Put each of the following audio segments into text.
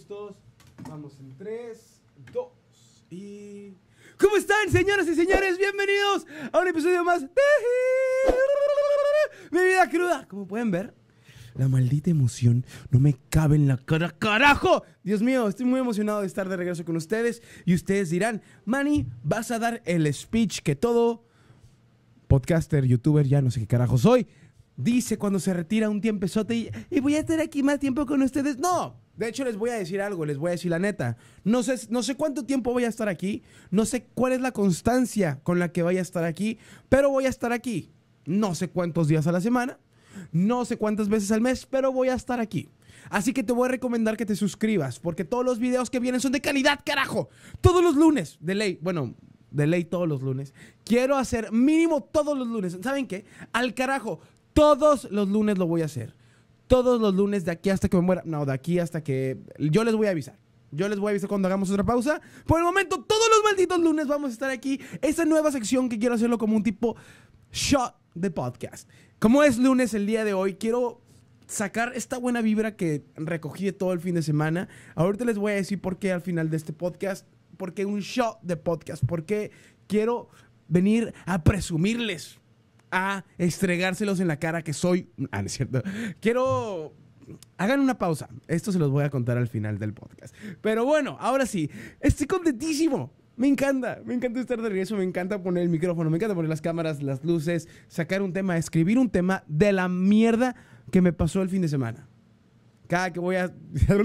listos. Vamos en 3, 2 y... ¿Cómo están, señoras y señores? Bienvenidos a un episodio más de... Mi vida cruda. Como pueden ver, la maldita emoción no me cabe en la cara, carajo. Dios mío, estoy muy emocionado de estar de regreso con ustedes. Y ustedes dirán, Manny, vas a dar el speech que todo podcaster, youtuber, ya no sé qué carajo soy, dice cuando se retira un tiempo, y, y voy a estar aquí más tiempo con ustedes. No, de hecho, les voy a decir algo, les voy a decir la neta. No sé, no sé cuánto tiempo voy a estar aquí, no sé cuál es la constancia con la que voy a estar aquí, pero voy a estar aquí. No sé cuántos días a la semana, no sé cuántas veces al mes, pero voy a estar aquí. Así que te voy a recomendar que te suscribas, porque todos los videos que vienen son de calidad, carajo. Todos los lunes, de ley, bueno, de ley todos los lunes. Quiero hacer mínimo todos los lunes. ¿Saben qué? Al carajo, todos los lunes lo voy a hacer todos los lunes de aquí hasta que me muera. No, de aquí hasta que. Yo les voy a avisar. Yo les voy a avisar cuando hagamos otra pausa. Por el momento, todos los malditos lunes vamos a estar aquí. Esa nueva sección que quiero hacerlo como un tipo shot de podcast. Como es lunes el día de hoy, quiero sacar esta buena vibra que recogí todo el fin de semana. Ahorita les voy a decir por qué al final de este podcast. Por qué un shot de podcast. porque quiero venir a presumirles a estregárselos en la cara que soy. Ah, no es cierto. Quiero. Hagan una pausa. Esto se los voy a contar al final del podcast. Pero bueno, ahora sí, estoy contentísimo. Me encanta, me encanta estar de regreso, me encanta poner el micrófono, me encanta poner las cámaras, las luces, sacar un tema, escribir un tema de la mierda que me pasó el fin de semana. Cada que voy a.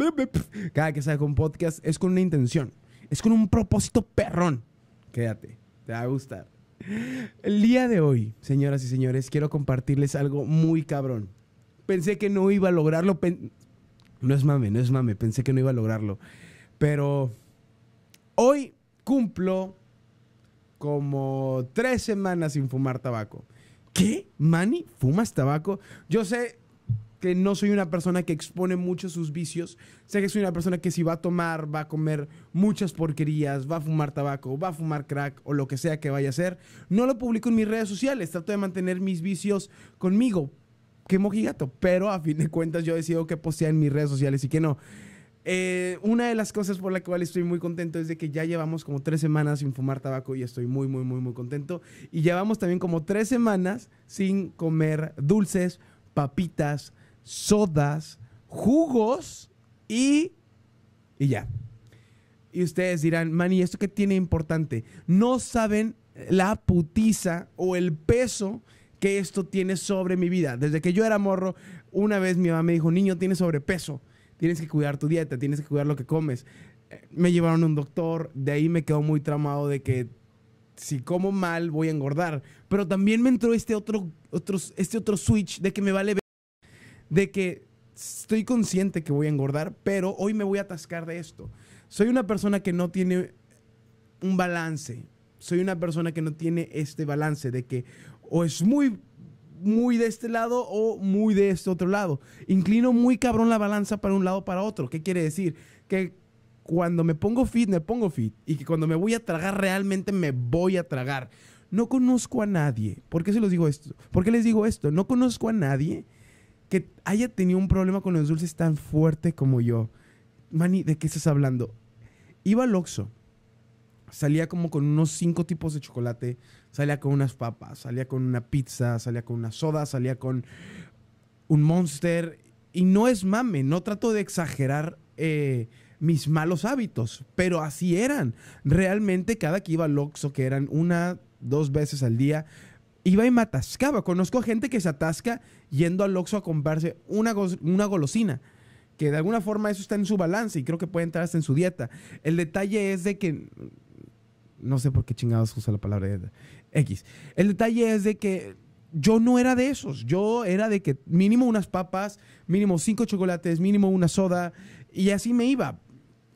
Cada que saco un podcast es con una intención, es con un propósito perrón. Quédate, te va a gustar. El día de hoy, señoras y señores, quiero compartirles algo muy cabrón. Pensé que no iba a lograrlo. No es mame, no es mame. Pensé que no iba a lograrlo. Pero hoy cumplo como tres semanas sin fumar tabaco. ¿Qué? mani ¿Fumas tabaco? Yo sé, no soy una persona que expone mucho sus vicios. Sé que soy una persona que si va a tomar, va a comer muchas porquerías, va a fumar tabaco, va a fumar crack o lo que sea que vaya a hacer. No lo publico en mis redes sociales. Trato de mantener mis vicios conmigo. Qué mojigato. Pero a fin de cuentas yo decido que postea en mis redes sociales y que no. Eh, una de las cosas por la cual estoy muy contento es de que ya llevamos como tres semanas sin fumar tabaco y estoy muy, muy, muy, muy contento. Y llevamos también como tres semanas sin comer dulces, papitas, sodas, jugos y, y ya. Y ustedes dirán, Manny, ¿esto qué tiene importante? No saben la putiza o el peso que esto tiene sobre mi vida. Desde que yo era morro, una vez mi mamá me dijo, niño, tienes sobrepeso, tienes que cuidar tu dieta, tienes que cuidar lo que comes. Eh, me llevaron a un doctor, de ahí me quedó muy traumado de que si como mal voy a engordar. Pero también me entró este otro, este otro switch de que me vale de que estoy consciente que voy a engordar, pero hoy me voy a atascar de esto. Soy una persona que no tiene un balance. Soy una persona que no tiene este balance de que o es muy muy de este lado o muy de este otro lado. Inclino muy cabrón la balanza para un lado para otro. ¿Qué quiere decir? Que cuando me pongo fit, me pongo fit. Y que cuando me voy a tragar, realmente me voy a tragar. No conozco a nadie. ¿Por qué se los digo esto? ¿Por qué les digo esto? No conozco a nadie que haya tenido un problema con los dulces tan fuerte como yo. Manny, ¿de qué estás hablando? Iba al Oxxo. Salía como con unos cinco tipos de chocolate. Salía con unas papas, salía con una pizza, salía con una soda, salía con un monster. Y no es mame, no trato de exagerar eh, mis malos hábitos, pero así eran. Realmente cada que iba al Oxxo, que eran una, dos veces al día, iba y me atascaba. Conozco gente que se atasca yendo al Oxxo a comprarse una, una golosina que de alguna forma eso está en su balance y creo que puede entrar hasta en su dieta. El detalle es de que no sé por qué chingados usa la palabra X. El detalle es de que yo no era de esos, yo era de que mínimo unas papas, mínimo cinco chocolates, mínimo una soda y así me iba.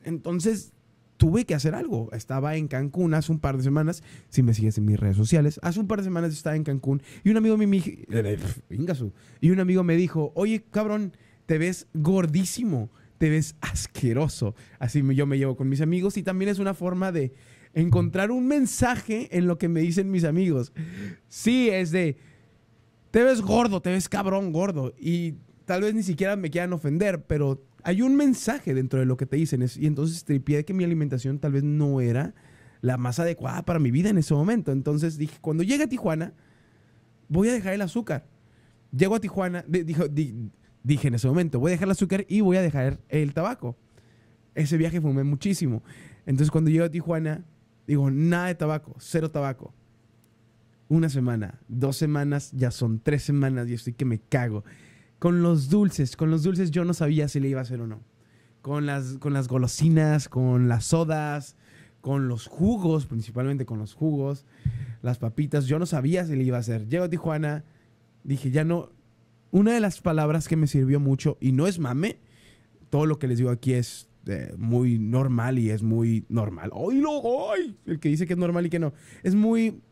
Entonces tuve que hacer algo. Estaba en Cancún hace un par de semanas, si me sigues en mis redes sociales, hace un par de semanas estaba en Cancún y un amigo me, eh, eh, y un amigo me dijo, oye cabrón, te ves gordísimo, te ves asqueroso. Así yo me llevo con mis amigos y también es una forma de encontrar un mensaje en lo que me dicen mis amigos. Sí, es de, te ves gordo, te ves cabrón gordo. Y tal vez ni siquiera me quieran ofender, pero hay un mensaje dentro de lo que te dicen. y entonces pide que mi alimentación tal vez no era la más adecuada para mi vida en ese momento. Entonces dije, cuando llegue a Tijuana, voy a dejar el azúcar. Llego a Tijuana, dijo, dije en ese momento, voy a dejar el azúcar y voy a dejar el tabaco. Ese viaje fumé muchísimo. Entonces cuando llego a Tijuana, digo, nada de tabaco, cero tabaco. Una semana, dos semanas, ya son tres semanas y estoy que me cago. Con los dulces, con los dulces yo no sabía si le iba a hacer o no. Con las, con las golosinas, con las sodas, con los jugos, principalmente con los jugos, las papitas, yo no sabía si le iba a hacer. Llego a Tijuana, dije, ya no. Una de las palabras que me sirvió mucho, y no es mame, todo lo que les digo aquí es eh, muy normal y es muy normal. ¡Ay, no! ay! El que dice que es normal y que no. Es muy.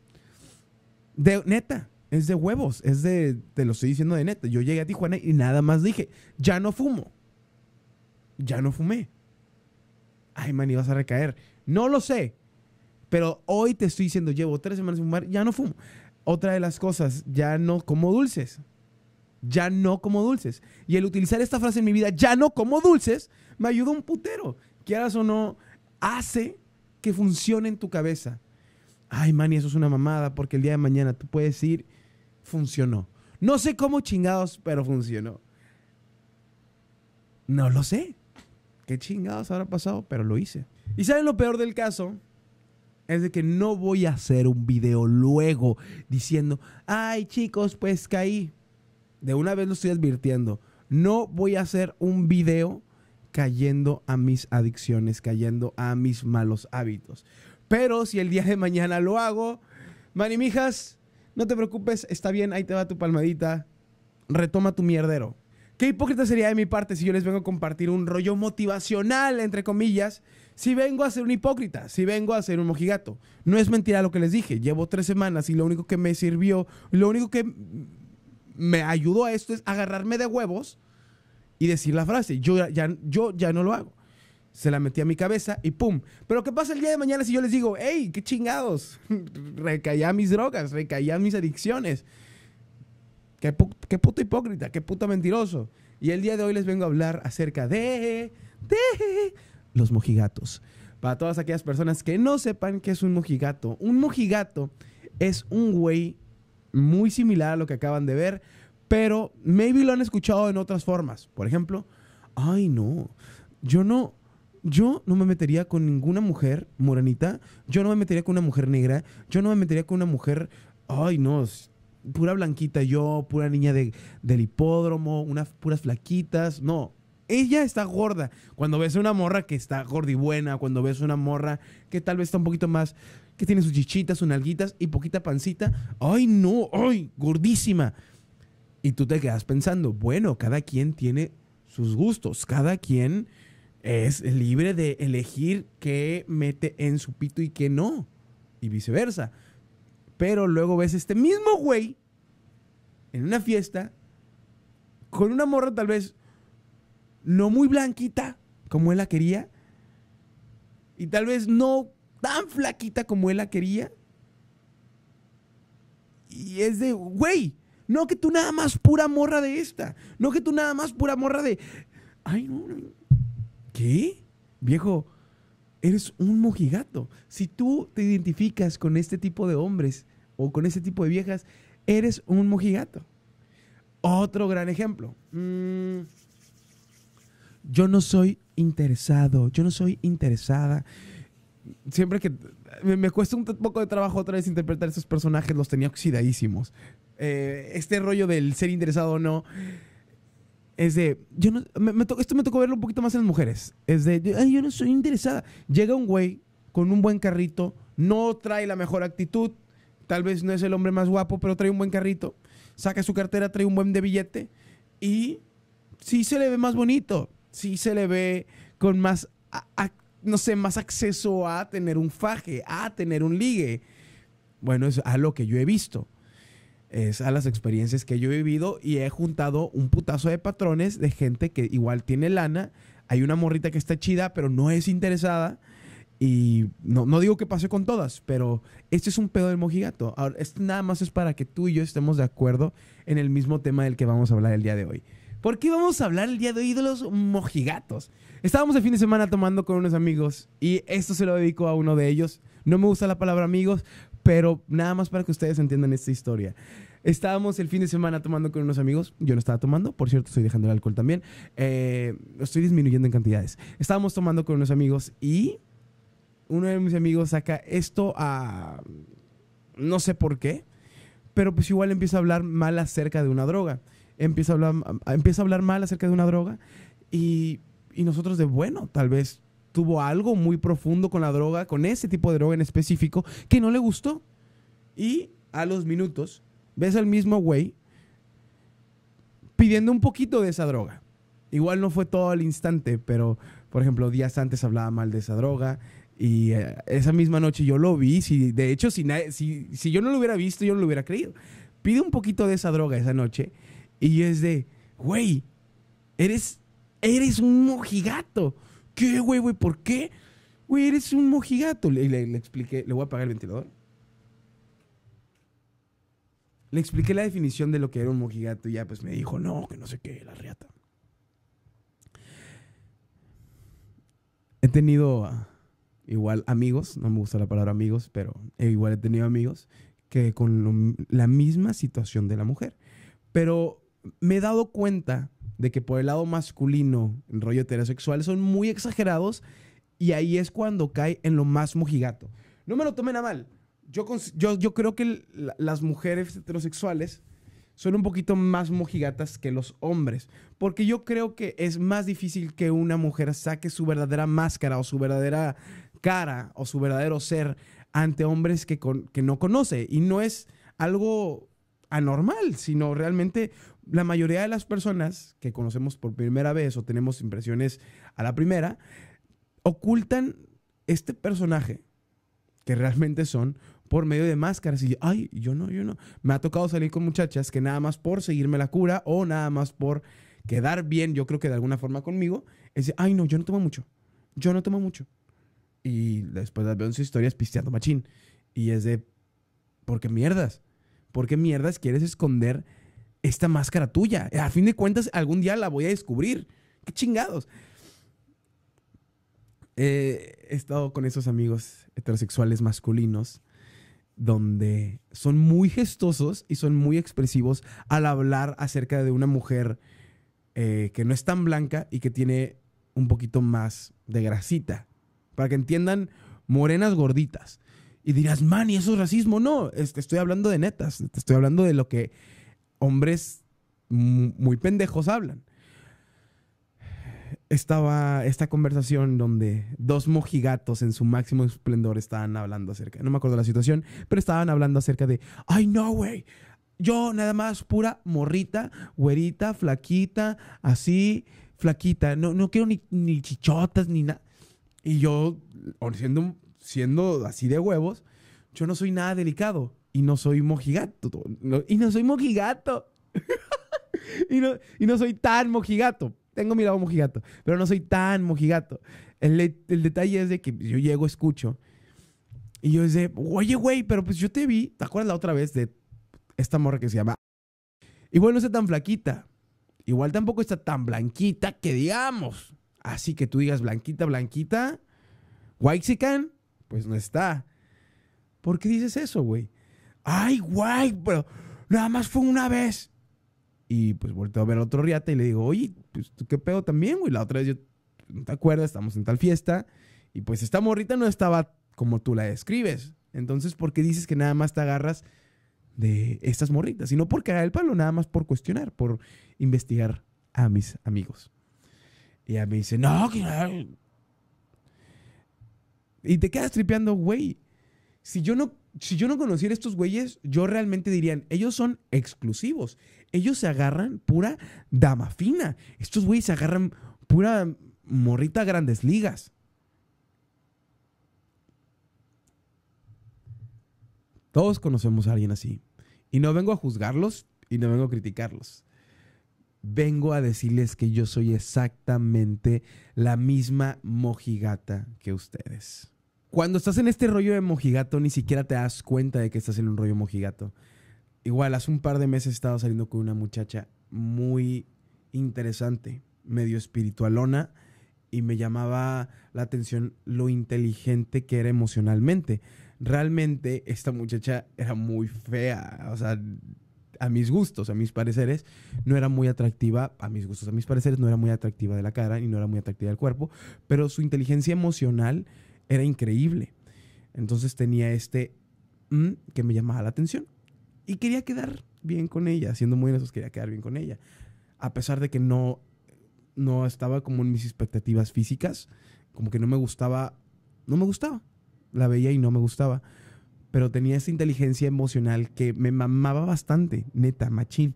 De, neta, es de huevos, es de, te lo estoy diciendo de neta. Yo llegué a Tijuana y nada más dije, ya no fumo. Ya no fumé. Ay, man, vas a recaer. No lo sé. Pero hoy te estoy diciendo, llevo tres semanas sin fumar, ya no fumo. Otra de las cosas, ya no como dulces. Ya no como dulces. Y el utilizar esta frase en mi vida, ya no como dulces, me ayuda un putero. Quieras o no, hace que funcione en tu cabeza. Ay, man, eso es una mamada, porque el día de mañana tú puedes ir funcionó. No sé cómo chingados, pero funcionó. No lo sé. ¿Qué chingados habrá pasado? Pero lo hice. ¿Y saben lo peor del caso? Es de que no voy a hacer un video luego diciendo, ay chicos, pues caí. De una vez lo estoy advirtiendo. No voy a hacer un video cayendo a mis adicciones, cayendo a mis malos hábitos. Pero si el día de mañana lo hago, manimijas, no te preocupes, está bien, ahí te va tu palmadita. Retoma tu mierdero. Qué hipócrita sería de mi parte si yo les vengo a compartir un rollo motivacional, entre comillas, si vengo a ser un hipócrita, si vengo a ser un mojigato. No es mentira lo que les dije. Llevo tres semanas y lo único que me sirvió, lo único que me ayudó a esto es agarrarme de huevos y decir la frase. Yo ya, yo ya no lo hago se la metí a mi cabeza y ¡pum! Pero ¿qué pasa el día de mañana si yo les digo, hey, qué chingados? recaía mis drogas, recaía mis adicciones. Qué, qué puto hipócrita, qué puto mentiroso. Y el día de hoy les vengo a hablar acerca de, de los mojigatos. Para todas aquellas personas que no sepan qué es un mojigato, un mojigato es un güey muy similar a lo que acaban de ver, pero maybe lo han escuchado en otras formas. Por ejemplo, ay no, yo no, yo no me metería con ninguna mujer moranita, yo no me metería con una mujer negra, yo no me metería con una mujer, ay no, pura blanquita yo, pura niña de, del hipódromo, unas puras flaquitas, no. Ella está gorda. Cuando ves a una morra que está gorda y buena, cuando ves a una morra que tal vez está un poquito más, que tiene sus chichitas, sus nalguitas y poquita pancita, ay no, ay, gordísima. Y tú te quedas pensando, bueno, cada quien tiene sus gustos, cada quien es libre de elegir qué mete en su pito y qué no. Y viceversa. Pero luego ves este mismo güey en una fiesta con una morra tal vez no muy blanquita como él la quería y tal vez no tan flaquita como él la quería. Y es de, güey, no que tú nada más pura morra de esta, no que tú nada más pura morra de, ay, no, no ¿Qué? Viejo, eres un mojigato. Si tú te identificas con este tipo de hombres o con este tipo de viejas, eres un mojigato. Otro gran ejemplo. Mm, yo no soy interesado, yo no soy interesada. Siempre que me, cuesta un poco de trabajo otra vez interpretar estos personajes, los tenía oxidadísimos. Eh, este rollo del ser interesado o no es de, yo no, me, esto me tocó verlo un poquito más en las mujeres. Es de, yo, no soy interesada. Llega un güey con un buen carrito, no trae la mejor actitud, tal vez no es el hombre más guapo, pero trae un buen carrito, saca su cartera, trae un buen de billete y sí se le ve más bonito, sí se le ve con más, no sé, más acceso a tener un faje, a tener un ligue. Bueno, es a lo que yo he visto es a las experiencias que yo he vivido y he juntado un putazo de patrones de gente que igual tiene lana, hay una morrita que está chida, pero no es interesada. Y no, digo que pase con todas, pero este es un pedo de mojigato. Ahora, es este nada más es para que tú y yo estemos de acuerdo en el mismo tema del que vamos a hablar el día de hoy. ¿Por qué vamos a hablar el día de hoy de los mojigatos? Estábamos el fin de semana tomando con unos amigos y esto se lo dedico a uno de ellos. No me gusta la palabra amigos, pero nada más para que ustedes entiendan esta historia. Estábamos el fin de semana tomando con unos amigos. Yo no estaba tomando, por cierto, estoy dejando el alcohol también. Eh, estoy disminuyendo en cantidades. Estábamos tomando con unos amigos y uno de mis amigos saca esto a. No sé por qué, pero pues igual empieza a hablar mal acerca de una droga. Empieza a hablar, mal acerca de una droga y nosotros de bueno, tal vez tuvo algo muy profundo con la droga, con ese tipo de droga en específico, que no le gustó. Y a los minutos ves al mismo güey pidiendo un poquito de esa droga. Igual no fue todo al instante, pero por ejemplo, días antes hablaba mal de esa droga y eh, esa misma noche yo lo vi. Si, de hecho, si, si, yo no lo hubiera visto, yo no lo hubiera creído. Pide un poquito de esa droga esa noche y es de, güey, eres, eres un mojigato qué, güey, güey? ¿Por qué? Güey, eres un mojigato. Le, le, expliqué, le voy a apagar el ventilador. Le expliqué la definición de lo que era un mojigato y ya pues me dijo, no, que no sé qué, la riata. He tenido ah, igual amigos, no me gusta la palabra amigos, pero igual he tenido amigos que con la misma situación de la mujer. Pero me he dado cuenta de que por el lado masculino, el rollo heterosexual, son muy exagerados y ahí es cuando cae en lo más mojigato. No me lo tomen a mal. Yo, yo, creo que las mujeres heterosexuales son un poquito más mojigatas que los hombres, porque yo creo que es más difícil que una mujer saque su verdadera máscara o su verdadera cara o su verdadero ser ante hombres que, que no conoce. Y no es algo anormal, sino realmente la mayoría de las personas que conocemos por primera vez o tenemos impresiones a la primera, ocultan este personaje que realmente son por medio de máscaras. Y ay, yo no, yo no. Me ha tocado salir con muchachas que nada más por seguirme la cura o nada más por quedar bien, yo creo que de alguna forma conmigo, es de, ay, no, yo no tomo mucho. Yo no tomo mucho. Y después las veo en sus historias pisteando machín. Y es de, ¿por qué mierdas? ¿Por qué mierdas quieres esconder esta máscara tuya. A fin de cuentas, algún día la voy a descubrir. ¡Qué chingados! he estado con esos amigos heterosexuales masculinos donde son muy gestosos y son muy expresivos al hablar acerca de una mujer eh, que no es tan blanca y que tiene un poquito más de grasita. Para que entiendan, morenas gorditas. Y dirás, man, ¿y eso es racismo? No, este, estoy hablando de netas, te estoy hablando de lo que hombres muy pendejos hablan. Estaba esta conversación donde dos mojigatos en su máximo esplendor estaban hablando acerca, no me acuerdo la situación, pero estaban hablando acerca de, ay no, güey, yo nada más pura morrita, güerita, flaquita, así, flaquita, no, no quiero ni, chichotas ni nada. Y yo, siendo así de huevos, yo no soy nada delicado y no soy mojigato. y no soy mojigato. y, no, soy tan mojigato. Tengo mi lado mojigato, pero no soy tan mojigato. El, detalle es de que yo llego, escucho, y yo dice, oye, güey, pero pues yo te vi, ¿te acuerdas la otra vez de esta morra que se llama? Igual no está tan flaquita, igual tampoco está tan blanquita que digamos. Así que tú digas blanquita, blanquita, Guayxican, pues no está. ¿Por qué dices eso, güey? ay, guay, pero nada más fue una vez. Y pues volteo a ver a otro riata y le digo, oye, pues tú qué pedo también, güey. La otra vez yo, no te acuerdas, estamos en tal fiesta. Y pues esta morrita no estaba como tú la describes. Entonces, ¿por qué dices que nada más te agarras de estas morritas? Y no por cagar el palo, nada más por cuestionar, por investigar a mis amigos. Y ella me dice, no, que... Y te quedas tripeando, güey si yo no, si yo no conociera estos güeyes, yo realmente dirían, ellos son exclusivos. Ellos se agarran pura dama fina. Estos güeyes se agarran pura morrita grandes ligas. Todos conocemos a alguien así. Y no vengo a juzgarlos y no vengo a criticarlos. Vengo a decirles que yo soy exactamente la misma mojigata que ustedes cuando estás en este rollo de mojigato, ni siquiera te das cuenta de que estás en un rollo mojigato. Igual, hace un par de meses estaba saliendo con una muchacha muy interesante, medio espiritualona, y me llamaba la atención lo inteligente que era emocionalmente. Realmente, esta muchacha era muy fea, o sea, a mis gustos, a mis pareceres, no era muy atractiva, a mis gustos, a mis pareceres, no era muy atractiva de la cara y no era muy atractiva del cuerpo, pero su inteligencia emocional era increíble. Entonces tenía este mm, que me llamaba la atención. Y quería quedar bien con ella, siendo muy honestos, quería quedar bien con ella. A pesar de que no, no estaba como en mis expectativas físicas, como que no me gustaba, no me gustaba. La veía y no me gustaba. Pero tenía esa inteligencia emocional que me mamaba bastante, neta, machín.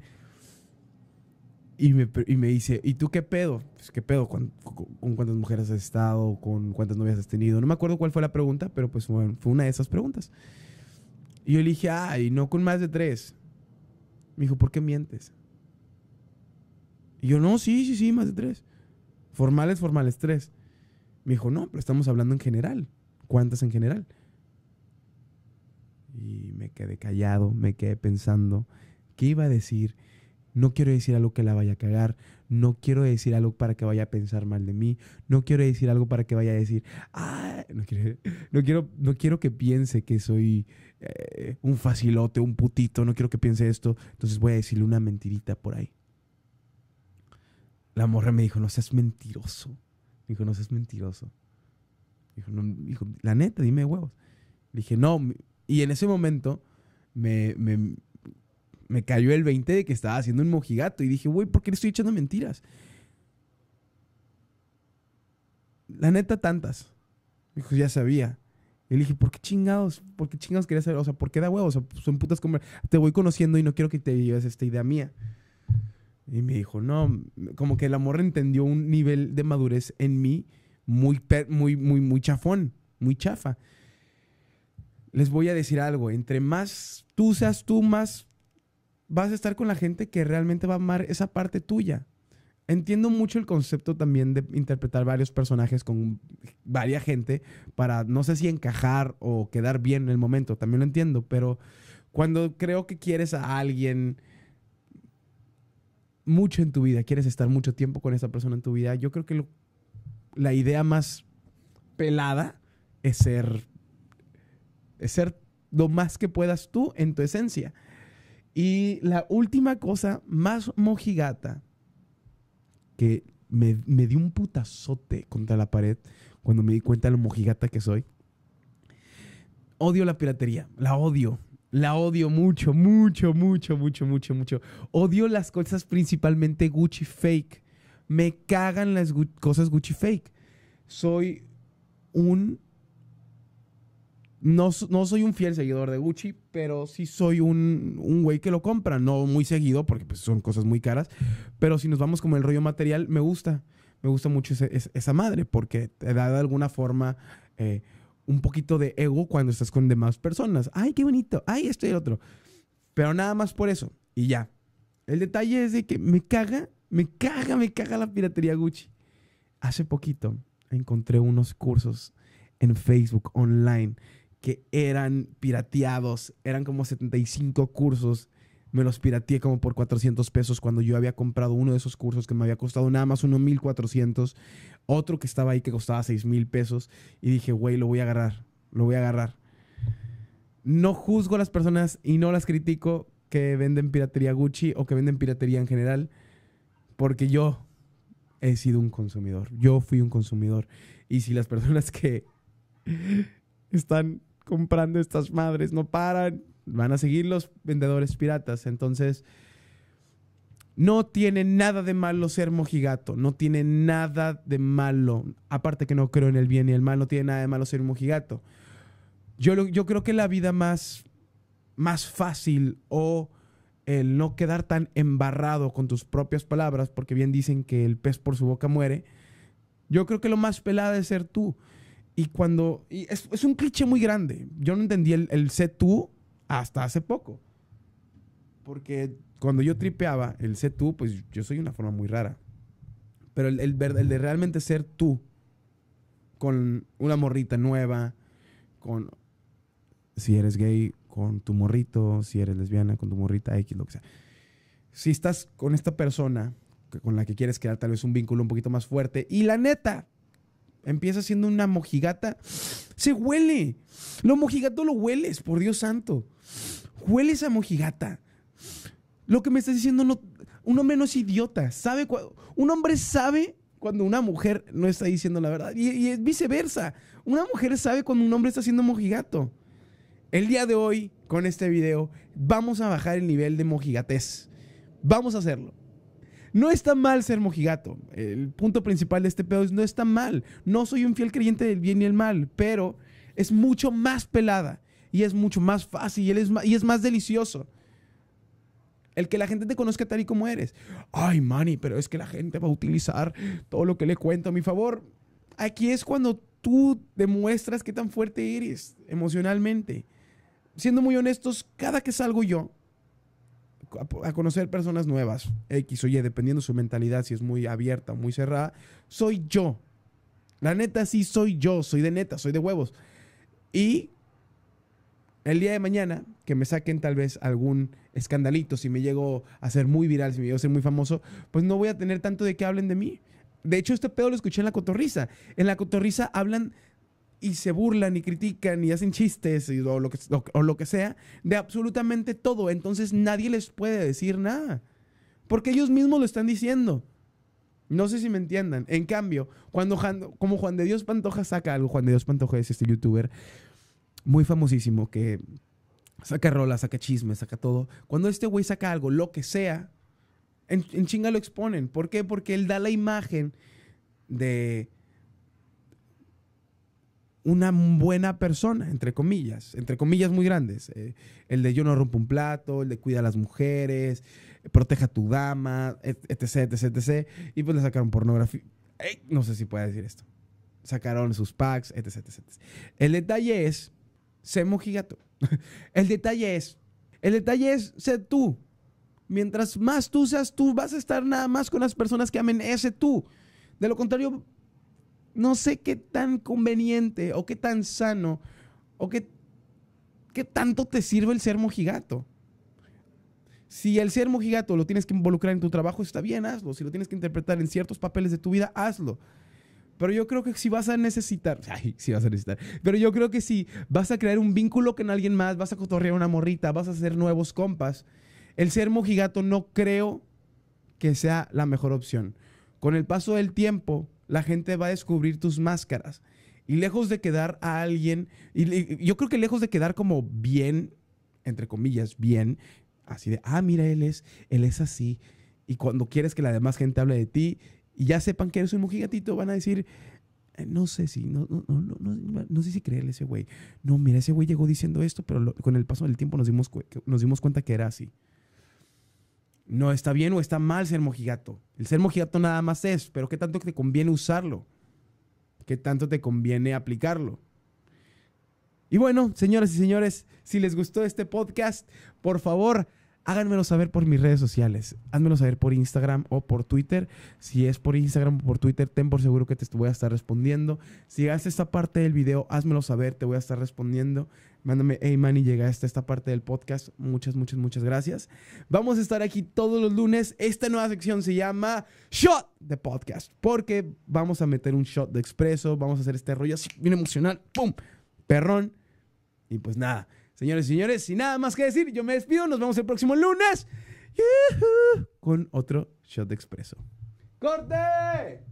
Y me, y dice, ¿y tú qué pedo? Pues, ¿Qué pedo? ¿Con, cuántas mujeres has estado? ¿Con cuántas novias has tenido? No me acuerdo cuál fue la pregunta, pero pues fue una de esas preguntas. Y yo le dije, ay, no con más de tres. Me dijo, ¿por qué mientes? Y yo, no, sí, sí, sí, más de tres. Formales, formales, tres. Me dijo, no, pero estamos hablando en general. ¿Cuántas en general? Y me quedé callado, me quedé pensando qué iba a decir. No quiero decir algo que la vaya a cagar, no quiero decir algo para que vaya a pensar mal de mí, no quiero decir algo para que vaya a decir, ah, no quiero, no quiero, que piense que soy eh, un facilote, un putito, no quiero que piense esto, entonces voy a decirle una mentirita por ahí. La morra me dijo, no seas mentiroso. dijo, no seas mentiroso. dijo, la neta, dime huevos. Le dije, no. Y en ese momento me, me me cayó el 20 de que estaba haciendo un mojigato y dije, güey, ¿por qué le estoy echando mentiras? La neta, tantas. dijo, ya sabía. Y le dije, ¿por qué chingados? ¿Por qué chingados querías saber? O sea, ¿por qué da huevos? O sea, son putas como... Te voy conociendo y no quiero que te lleves esta idea mía. Y me dijo, no, como que el amor entendió un nivel de madurez en mí muy, muy, muy, muy chafón, muy chafa. Les voy a decir algo, entre más tú seas tú, más vas a estar con la gente que realmente va a amar esa parte tuya. Entiendo mucho el concepto también de interpretar varios personajes con varias gente para no sé si encajar o quedar bien en el momento, también lo entiendo, pero cuando creo que quieres a alguien mucho en tu vida, quieres estar mucho tiempo con esa persona en tu vida, yo creo que la idea más pelada es ser, es ser lo más que puedas tú en tu esencia. Y la última cosa más mojigata que me, dio un putazote contra la pared cuando me di cuenta de lo mojigata que soy. Odio la piratería, la odio. La odio mucho, mucho, mucho, mucho, mucho, mucho. Odio las cosas principalmente Gucci fake. Me cagan las cosas Gucci fake. Soy un no, soy un fiel seguidor de Gucci, pero sí soy un, güey que lo compra. No muy seguido, porque pues, son cosas muy caras. Pero si nos vamos como el rollo material, me gusta. Me gusta mucho esa madre, porque te da de alguna forma eh, un poquito de ego cuando estás con demás personas. ¡Ay, qué bonito! ¡Ay, esto y el otro! Pero nada más por eso. Y ya. El detalle es de que me caga, me caga, me caga la piratería Gucci. Hace poquito encontré unos cursos en Facebook online que eran pirateados. Eran como 75 cursos. Me los pirateé como por 400 pesos cuando yo había comprado uno de esos cursos que me había costado nada más uno 1400. Otro que estaba ahí que costaba 6,000 pesos. Y dije, güey, lo voy a agarrar. Lo voy a agarrar. No juzgo a las personas y no las critico que venden piratería Gucci o que venden piratería en general. Porque yo he sido un consumidor. Yo fui un consumidor. Y si las personas que están comprando estas madres, no paran, van a seguir los vendedores piratas. Entonces, no tiene nada de malo ser mojigato, no tiene nada de malo, aparte que no creo en el bien y el mal, no tiene nada de malo ser mojigato. Yo, yo creo que la vida más, más fácil o el no quedar tan embarrado con tus propias palabras, porque bien dicen que el pez por su boca muere, yo creo que lo más pelada es ser tú. Y cuando. Y es, es, un cliché muy grande. Yo no entendí el, el sé tú hasta hace poco. Porque cuando yo tripeaba el sé tú, pues yo soy una forma muy rara. Pero el, el, el de realmente ser tú con una morrita nueva, con. Si eres gay, con tu morrito, si eres lesbiana, con tu morrita X, lo que sea. Si estás con esta persona con la que quieres crear tal vez un vínculo un poquito más fuerte y la neta, empieza siendo una mojigata, se huele. Lo mojigato lo hueles, por Dios santo. Hueles a mojigata. Lo que me estás diciendo, un hombre no es idiota. Sabe un hombre sabe cuando una mujer no está diciendo la verdad. Y, es viceversa. Una mujer sabe cuando un hombre está haciendo mojigato. El día de hoy, con este video, vamos a bajar el nivel de mojigatez. Vamos a hacerlo. No está mal ser mojigato. El punto principal de este pedo es no está mal. No soy un fiel creyente del bien y el mal, pero es mucho más pelada y es mucho más fácil y, es, más, y es más delicioso. El que la gente te conozca tal y como eres. Ay, Manny, pero es que la gente va a utilizar todo lo que le cuento a mi favor. Aquí es cuando tú demuestras qué tan fuerte eres emocionalmente. Siendo muy honestos, cada que salgo yo, a, conocer personas nuevas, X o Y, dependiendo su mentalidad, si es muy abierta o muy cerrada. Soy yo. La neta sí soy yo, soy de neta, soy de huevos. Y el día de mañana, que me saquen tal vez algún escandalito, si me llego a ser muy viral, si me llego a ser muy famoso, pues no voy a tener tanto de que hablen de mí. De hecho, este pedo lo escuché en la cotorriza. En la cotorriza hablan y se burlan y critican y hacen chistes o, lo que, o, lo que sea de absolutamente todo. Entonces nadie les puede decir nada. Porque ellos mismos lo están diciendo. No sé si me entiendan. En cambio, cuando Juan, como Juan de Dios Pantoja saca algo, Juan de Dios Pantoja es este youtuber muy famosísimo que saca rolas saca chismes, saca todo. Cuando este güey saca algo, lo que sea, en, en chinga lo exponen. ¿Por qué? Porque él da la imagen de una buena persona, entre comillas, entre comillas muy grandes. Eh, el de yo no rompo un plato, el de cuida a las mujeres, proteja a tu dama, etc, etc, etc. Y pues le sacaron pornografía. no sé si pueda decir esto. Sacaron sus packs, etc, etc. etc. El detalle es, sé mojigato. el detalle es, el detalle es, sé tú. Mientras más tú seas tú, vas a estar nada más con las personas que amen ese tú. De lo contrario, no sé qué tan conveniente o qué tan sano o qué, qué tanto te sirve el ser mojigato. Si el ser mojigato lo tienes que involucrar en tu trabajo, está bien, hazlo. Si lo tienes que interpretar en ciertos papeles de tu vida, hazlo. Pero yo creo que si vas a necesitar, ay, si vas a necesitar, pero yo creo que si vas a crear un vínculo con alguien más, vas a cotorrear una morrita, vas a hacer nuevos compas, el ser mojigato no creo que sea la mejor opción. Con el paso del tiempo, la gente va a descubrir tus máscaras. Y lejos de quedar a alguien, y yo creo que lejos de quedar como bien, entre comillas, bien, así de, ah, mira, él es, él es así. Y cuando quieres que la demás gente hable de ti y ya sepan que eres un mojigatito, van a decir, eh, no sé si, no, no, no, no, sé si creerle a ese güey. No, mira, ese güey llegó diciendo esto, pero con el paso del tiempo nos dimos, nos dimos cuenta que era así no está bien o está mal ser mojigato. El ser mojigato nada más es, pero ¿qué tanto te conviene usarlo? ¿Qué tanto te conviene aplicarlo? Y bueno, señoras y señores, si les gustó este podcast, por favor, háganmelo saber por mis redes sociales. Házmelo saber por Instagram o por Twitter. Si es por Instagram o por Twitter, ten por seguro que te voy a estar respondiendo. Si llegaste a esta parte del video, házmelo saber, te voy a estar respondiendo. Mándame, hey Manny, llegaste a esta parte del podcast. Muchas, muchas, muchas gracias. Vamos a estar aquí todos los lunes. Esta nueva sección se llama Shot de Podcast, porque vamos a meter un shot de expreso, vamos a hacer este rollo así, bien emocional. ¡Pum! Perrón. Y pues nada. Señores y señores, sin nada más que decir, yo me despido. Nos vemos el próximo lunes con otro shot de expreso. ¡Corte!